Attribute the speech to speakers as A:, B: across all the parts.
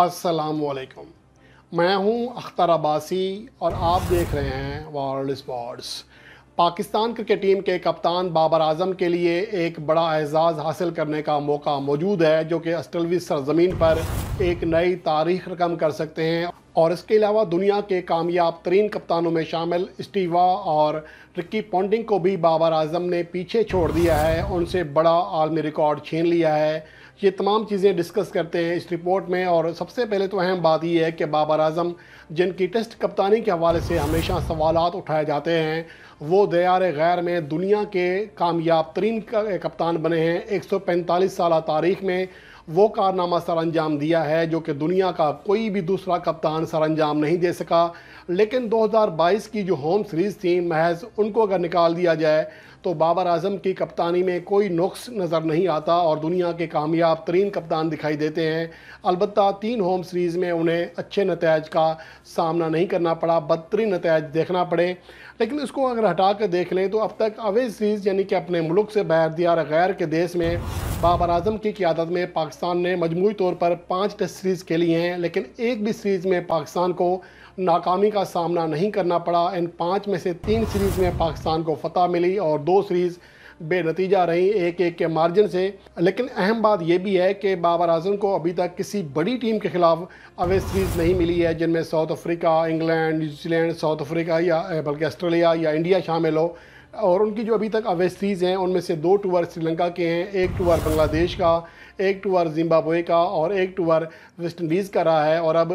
A: असलकम मैं हूं अख्तर अब्बासी और आप देख रहे हैं world sports Pakistan cricket team के कप्तान बाबर आजम के लिए एक बड़ा एजाज़ हासिल करने का मौका मौजूद है जो कि अस्टलवी सरजमीन पर एक नई तारीख रकम कर सकते हैं और इसके अलावा दुनिया के कामयाब तरीन कप्तानों में शामिल स्टीवा और रिक्की पॉन्डिंग को भी बाबर आजम ने पीछे छोड़ दिया है उनसे बड़ा आलमी रिकॉर्ड छीन लिया है ये तमाम चीज़ें डिस्कस करते हैं इस रिपोर्ट में और सबसे पहले तो अहम बात यह है कि बाबर अजम जिनकी टेस्ट कप्तानी के हवाले से हमेशा सवाल उठाए जाते हैं वो दया गैर में दुनिया के कामयाब तरीन कप्तान बने हैं एक सौ पैंतालीस साल तारीख में वो कारनामा सर अंजाम दिया है जो कि दुनिया का कोई भी दूसरा कप्तान सर अंजाम नहीं दे सका लेकिन 2022 की जो होम सीरीज़ थी महज उनको अगर निकाल दिया जाए तो बाबर आजम की कप्तानी में कोई नुक्स नज़र नहीं आता और दुनिया के कामयाब तरीन कप्तान दिखाई देते हैं अलबत् तीन होम सीरीज़ में उन्हें अच्छे नतज का सामना नहीं करना पड़ा बदतरीन नतज देखना पड़े लेकिन इसको अगर हटा कर देख लें तो अब तक अवे सीरीज़ यानी कि अपने मुल्क से बाहर दिया गैर के देश में बाबर आजम की क्यादत में पाकिस्तान ने मजमू तौर पर पाँच टेस्ट सीरीज़ खेली हैं लेकिन एक भी सीरीज़ में पाकिस्तान को नाकामी का सामना नहीं करना पड़ा इन पाँच में से तीन सीरीज़ में पाकिस्तान को फतह मिली और दो सीरीज़ बेनतीजा रहीं एक एक के मार्जिन से लेकिन अहम बात यह भी है कि बाबर आजम को अभी तक किसी बड़ी टीम के खिलाफ अवे सीरीज़ नहीं मिली है जिनमें South Africa England New Zealand South Africa या बल्कि ऑस्ट्रेलिया या इंडिया शामिल हो और उनकी जो अभी तक अवे सीरीज़ हैं उनमें से दो टूअर श्रीलंका के हैं एक टूअर बांग्लादेश का एक टूर जिम्बाब्वे का और एक टूर वेस्ट इंडीज़ का रहा है और अब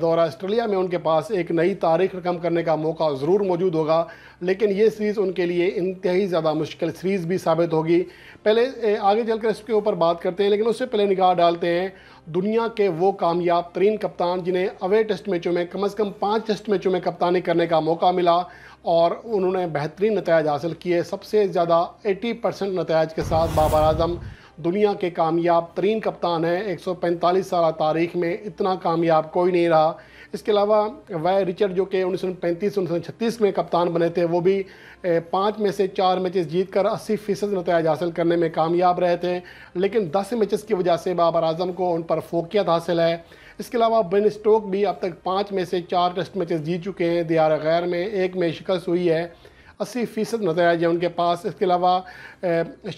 A: दौरा ऑस्ट्रेलिया में उनके पास एक नई तारीख रकम करने का मौका ज़रूर मौजूद होगा लेकिन ये सीरीज़ उनके लिए इंतहाई ज़्यादा मुश्किल सीरीज़ भी साबित होगी पहले आगे चल कर इसके ऊपर बात करते हैं लेकिन उससे पहले निगाह डालते हैं दुनिया के वो कामयाब तरीन कप्तान जिन्हें अवे टेस्ट मैचों में कम अज़ कम पाँच टेस्ट मैचों में कप्तानी करने का मौका मिला और उन्होंने बेहतरीन नतज हासिल किए सबसे ज़्यादा 80 परसेंट नतज के साथ बाबर आजम दुनिया के कामयाब तरीन कप्तान हैं 145 साल तारीख में इतना कामयाब कोई नहीं रहा इसके अलावा वह रिचर्ड जो कि उन्नीस सौ पैंतीस उन्नीस सौ छत्तीस में कप्तान बने थे वो भी पाँच में से चार मैचेस जीत कर अस्सी फ़ीसद नतज हासिल करने में कामयाब रहे थे लेकिन दस मैचेस की वजह से बाबर आजम को उन पर फोकियत हासिल है इसके अलावा बेन स्टोक भी अब तक पाँच में से चार टेस्ट मैचेस जीत चुके हैं दियार गैर में एक में शिकस्त हुई है अस्सी फ़ीसद नतज हैं उनके पास इसके अलावा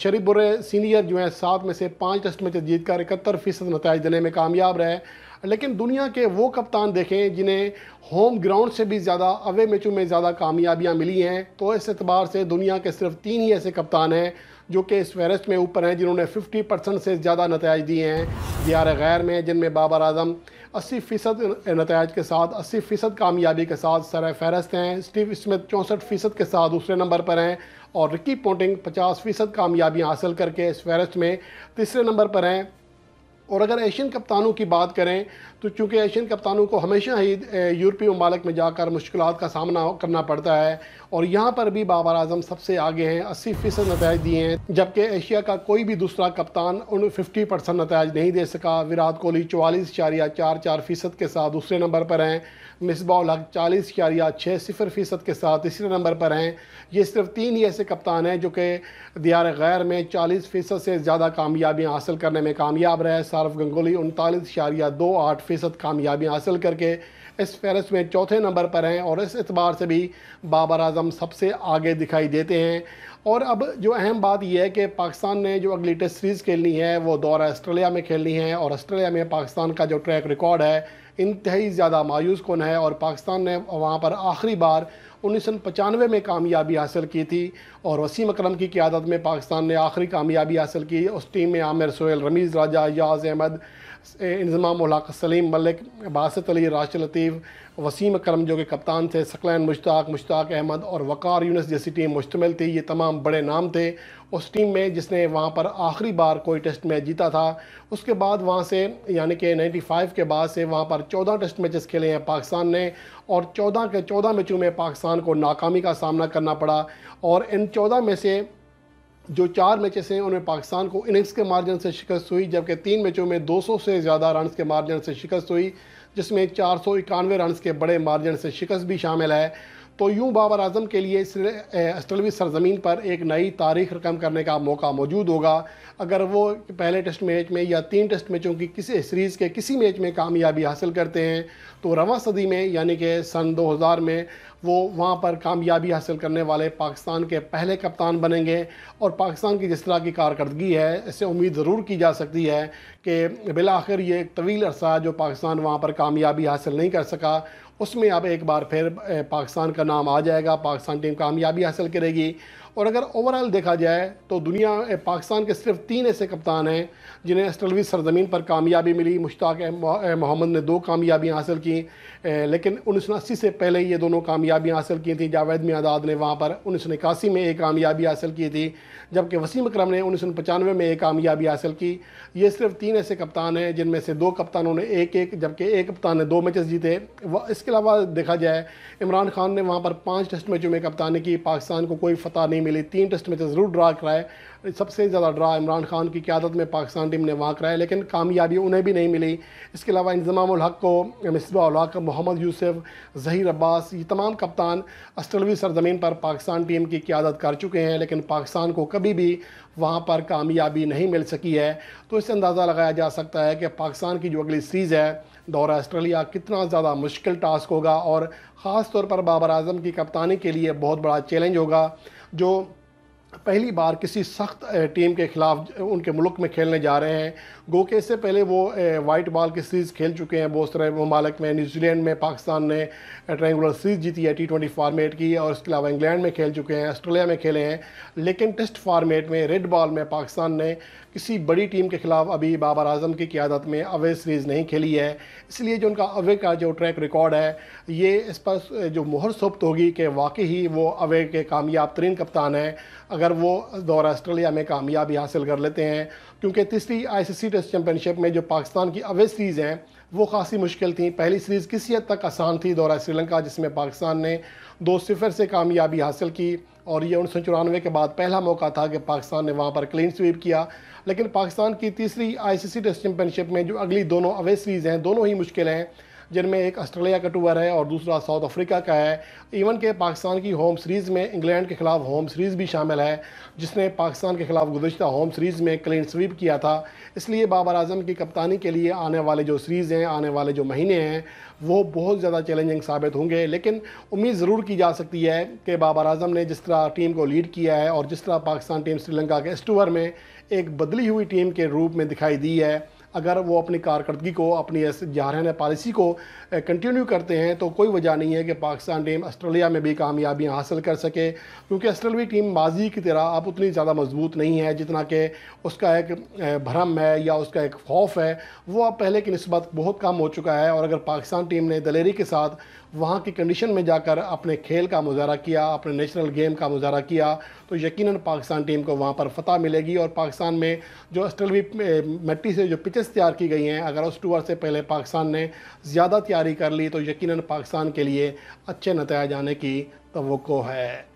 A: शरीफ बुरे सीनियर जो हैं सात में से पाँच टेस्ट मैच जीत कर इकहत्तर फ़ीसद नतज देने में कामयाब रहे लेकिन दुनिया के वो कप्तान देखें जिन्हें होम ग्राउंड से भी ज़्यादा अवे मैचों में ज़्यादा कामयाबियाँ मिली हैं तो इस एतबार से दुनिया के सिर्फ तीन ही ऐसे कप्तान हैं जो कि इस फहरस्त में ऊपर हैं जिन्होंने 50 परसेंट से ज़्यादा नतज दिए हैं दियार गैर में जिनमें बाबर आजम अस्सी फ़ीसद नतज के साथ अस्सी फ़ीसद कामयाबी के साथ सर फहरस्त हैं स्टीव स्मिथ चौंसठ फ़ीसद के साथ दूसरे नंबर पर हैं और रिकी पोटिंग पचास फ़ीसद कामयाबियाँ हासिल करके इस फहरस्त में तीसरे नंबर पर हैं और अगर एशियन कप्तानों की बात करें तो चूँकि एशियन कप्तानों को हमेशा ही यूरोपीय ममालक में जाकर मुश्किल का सामना करना पड़ता है और यहाँ पर भी बाबर आजम सबसे आगे हैं अस्सी फ़ीसद नतज दिए हैं जबकि एशिया का कोई भी दूसरा कप्तान उन फिफ्टी परसेंट नतज नहीं दे सका विराट कोहली चवालीस या चार चार फ़ीसद के साथ दूसरे नंबर पर हैं मिसबा लग चालीस शारिया छः सिफर फ़ीसद के साथ तीसरे नंबर पर हैं ये सिर्फ तीन ही ऐसे कप्तान हैं जो कि दियार गैर में चालीस फ़ीसद से ज़्यादा कामयाबियाँ हासिल करने में कामयाब रहे सारफ गंगोली उनतालीस शारिया दो आठ फ़ीसद कामयाबियाँ हासिल करके इस फहरस्त में चौथे नंबर पर हैं और इस एतबार से भी बाबर अजम सबसे आगे दिखाई देते हैं और अब जो अहम बात यह है कि पाकिस्तान ने जो अगली टेस्ट सीरीज़ खेलनी है वो दौर ऑस्ट्रेलिया में खेलनी है और ऑस्ट्रेलिया में पाकिस्तान का जो ट्रैक रिकॉर्ड है इंतहाई ज़्यादा मायूस कन है और पाकिस्तान ने वहाँ पर आखिरी बार उन्नीस सौ पचानवे में कामयाबी हासिल की थी और वसीम अक्रम की क्यादत में पाकिस्तान ने आखिरी कामयाबी हासिल की उस टीम में आमिर सोहेल रमीज़ राजा याज अहमद इंजमाम उलाक सलीम मलिक बासत अली राशि लतीफ़ वसीम अक्रम जो कि कप्तान थे सकलैन मुश्ताक मुश्ताक अहमद और वक़ार यूनस जैसी टीम मुश्तमिल थी ये तमाम तमाम बड़े नाम थे उस टीम में जिसने वहाँ पर आखिरी बार कोई टेस्ट मैच जीता था उसके बाद वहाँ से यानी कि 95 के बाद से वहाँ पर 14 टेस्ट मैचेस खेले हैं पाकिस्तान ने और 14 के 14 मैचों में पाकिस्तान को नाकामी का सामना करना पड़ा और इन 14 में से जो चार मैचेस हैं उनमें पाकिस्तान को इनिंग्स के मार्जिन से शिकस्त हुई जबकि तीन मैचों में दो से ज़्यादा रन के मार्जिन से शिकस्त हुई जिसमें चार सौ इक्यानवे रन के बड़े मार्जिन से शिकस्त भी शामिल है तो यूँ बाबर अजम के लिए अस्टलवी सरजमीन पर एक नई तारीख रकम करने का मौका मौजूद होगा अगर वो पहले टेस्ट मैच में या तीन टेस्ट मैचों की किसी सीरीज़ के किसी मैच में कामयाबी हासिल करते हैं तो रवा सदी में यानी कि सन 2000 में वो वहाँ पर कामयाबी हासिल करने वाले पाकिस्तान के पहले कप्तान बनेंगे और पाकिस्तान की जिस तरह की कारकर्दगी है इससे उम्मीद ज़रूर की जा सकती है कि बिल आखिर ये एक तवील अरसा जो पाकिस्तान वहाँ पर कामयाबी हासिल नहीं कर सका उसमें अब एक बार फिर पाकिस्तान का नाम आ जाएगा पाकिस्तान टीम कामयाबी हासिल करेगी और अगर ओवरऑल देखा जाए तो दुनिया पाकिस्तान के सिर्फ तीन ऐसे कप्तान हैं जिन्हें एस्ट्रलवी सरजमीन पर कामयाबी मिली मुश्ताक मोहम्मद ने दो कामयाबियाँ हासिल की लेकिन उन्नीस से पहले ये दोनों कामयाबियाँ हासिल की थी जावेद मियादाद ने वहाँ पर उन्नीस में एक कामयाबी हासिल की थी जबकि वसीम अक्रम ने उन्नीस में एक कामयाबी हासिल की ये सिर्फ तीन ऐसे कप्तान हैं जिनमें से दो कप्तानों ने एक एक जबकि एक कप्तान ने दो मैचेस जीते इसके अलावा देखा जाए इमरान खान ने वहाँ पर पाँच टेस्ट मैचों में कप्तानी की पाकिस्तान को कोई फतह नहीं नहीं मिली तीन टेस्ट मैचेस ज़रूर ड्रा कराए सबसे ज़्यादा ड्रा इमरान खान की क्यादत में पाकिस्तान टीम ने वहाँ कराया लेकिन कामयाबी उन्हें भी नहीं मिली इसके अलावा इंजमामक को मिसबाक मोहम्मद यूसुफ जहीर अब्बास ये तमाम कप्तान अस्टलवी सरजमीन पर पाकिस्तान टीम की क्यादत कर चुके हैं लेकिन पाकिस्तान को कभी भी वहाँ पर कामयाबी नहीं मिल सकी है तो इससे अंदाज़ा लगाया जा सकता है कि पाकिस्तान की जो अगली सीज़ है दौरा ऑस्ट्रेलिया कितना ज़्यादा मुश्किल टास्क होगा और ख़ास तौर पर बाबर आजम की कप्तानी के लिए बहुत बड़ा चैलेंज होगा जो पहली बार किसी सख्त टीम के ख़िलाफ़ उनके मुल्क में खेलने जा रहे हैं गो के इससे पहले वो वाइट बॉल की सीरीज़ खेल चुके हैं बहुत सारे ममालक में न्यूजीलैंड में पाकिस्तान ने ट्रैंगुलर सीरीज़ जीती है टी ट्वेंटी फार्मेट की और इसके अलावा इंग्लैंड में खेल चुके हैं ऑस्ट्रेलिया में खेले हैं लेकिन टेस्ट फार्मेट में रेड बॉल में पाकिस्तान ने किसी बड़ी टीम के ख़िलाफ़ अभी बाबर आजम की क्यादत में अवे सीरीज़ नहीं खेली है इसलिए जो उनका अवे का जो ट्रैक रिकॉर्ड है ये इस पर जो मुहर सुप्त होगी कि वाकई ही वो अवे के कामयाब तरीन कप्तान हैं अगर वो दौरा आस्ट्रेलिया में कामयाबी हासिल कर लेते हैं क्योंकि तीसरी आईसीसी टेस्ट चैंपियनशिप में जो पाकिस्तान की अवे सीरीज़ हैं वो खासी मुश्किल थी पहली सीरीज़ किसी हद तक आसान थी दौरा श्रीलंका जिसमें पाकिस्तान ने दो सिफर से कामयाबी हासिल की और ये उन्नीस सौ के बाद पहला मौका था कि पाकिस्तान ने वहाँ पर क्लीन स्वीप किया लेकिन पाकिस्तान की तीसरी आईसीसी टेस्ट चैंपियनशिप में जो अगली दोनों अवे सीरीज़ हैं दोनों ही मुश्किल हैं जिनमें एक ऑस्ट्रेलिया का टूर है और दूसरा साउथ अफ्रीका का है इवन के पाकिस्तान की होम सीरीज़ में इंग्लैंड के ख़िलाफ़ होम सीरीज़ भी शामिल है जिसने पाकिस्तान के ख़िलाफ़ गुजशत होम सीरीज़ में क्लीन स्वीप किया था इसलिए बाबर आजम की कप्तानी के लिए आने वाले जो सीरीज़ हैं आने वाले जो महीने हैं वो बहुत ज़्यादा चैलेंजिंग साबित होंगे लेकिन उम्मीद ज़रूर की जा सकती है कि बाबर आजम ने जिस तरह टीम को लीड किया है और जिस तरह पाकिस्तान टीम श्रीलंका के इस टूर में एक बदली हुई टीम के रूप में दिखाई दी है अगर वो अपनी कारकर्दगी को अपनी जहरान पॉलिसी को कंटिन्यू करते हैं तो कोई वजह नहीं है कि पाकिस्तान टीम ऑस्ट्रेलिया में भी कामयाबियाँ हासिल कर सके क्योंकि ऑस्ट्रेलिया टीम माजी की तरह अब उतनी ज़्यादा मजबूत नहीं है जितना कि उसका एक भ्रम है या उसका एक खौफ है वो अब पहले की नस्बत बहुत कम हो चुका है और अगर पाकिस्तान टीम ने दलेरी के साथ वहाँ की कंडीशन में जाकर अपने खेल का मुजाहरा किया अपने नेशनल गेम का मुजाहरा किया तो यकीनन पाकिस्तान टीम को वहाँ पर फतह मिलेगी और पाकिस्तान में जो ऑस्ट्रेलवी मिट्टी से जो पिचेस तैयार की गई हैं अगर उस टूर से पहले पाकिस्तान ने ज़्यादा तैयार जारी कर ली तो यकीनन पाकिस्तान के लिए अच्छे नतज आने की तो है